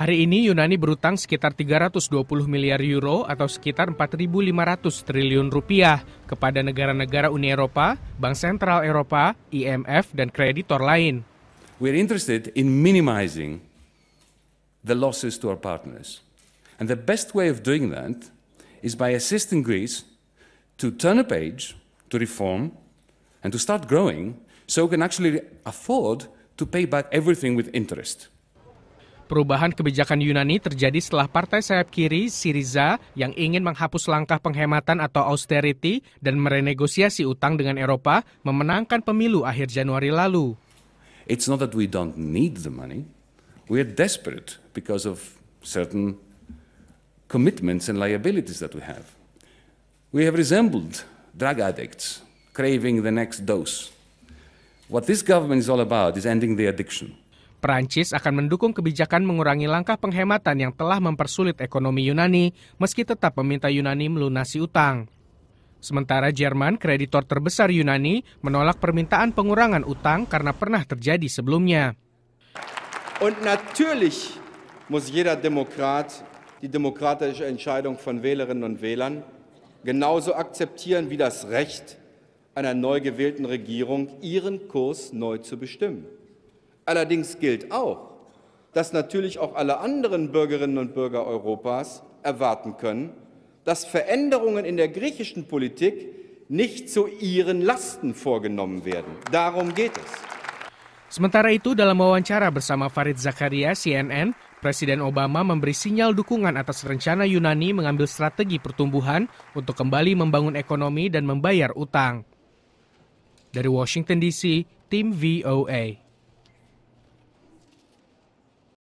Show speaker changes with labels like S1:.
S1: Hari ini Yunani berutang sekitar 320 miliar euro atau sekitar 4.500 triliun rupiah kepada negara-negara Uni Eropa, Bank Sentral Eropa,
S2: IMF, dan kreditor lain. We're interested in minimizing the losses to our partners. And the best way of doing that is by assisting Greece to turn a page, to reform, and to start growing so we can actually afford to pay back everything with interest.
S1: Perubahan kebijakan Yunani terjadi setelah partai sayap kiri Syriza yang ingin menghapus langkah penghematan atau austerity dan merenegosiasi utang dengan Eropa memenangkan pemilu
S2: akhir Januari lalu. It's not that we don't need the money. We are desperate because of certain commitments and liabilities that we have. We have resembled drug addicts craving the next dose. What this government is all about is ending the addiction.
S1: Perancis akan mendukung kebijakan mengurangi langkah penghematan yang telah mempersulit ekonomi Yunani, meski tetap meminta Yunani melunasi utang. Sementara Jerman, kreditor terbesar Yunani, menolak permintaan pengurangan utang karena pernah terjadi sebelumnya.
S3: Und natürlich muss jeder Demokrat die demokratische Entscheidung von Wählerinnen und Wählern genauso akzeptieren wie das Recht einer neu gewählten Regierung, ihren Kurs neu zu bestimmen. Allerdings gilt auch, dass natürlich auch alle anderen Bürgerinnen und Bürger Europas erwarten können, dass Veränderungen in der griechischen Politik nicht zu ihren Lasten vorgenommen werden. Darum geht es.
S1: Sementara itu dalam wawancara bersama Farid Zakaria CNN, Presiden Obama memberi sinyal dukungan atas rencana Yunani mengambil strategi pertumbuhan untuk kembali membangun ekonomi dan membayar utang. Dari Washington DC, tim VOA.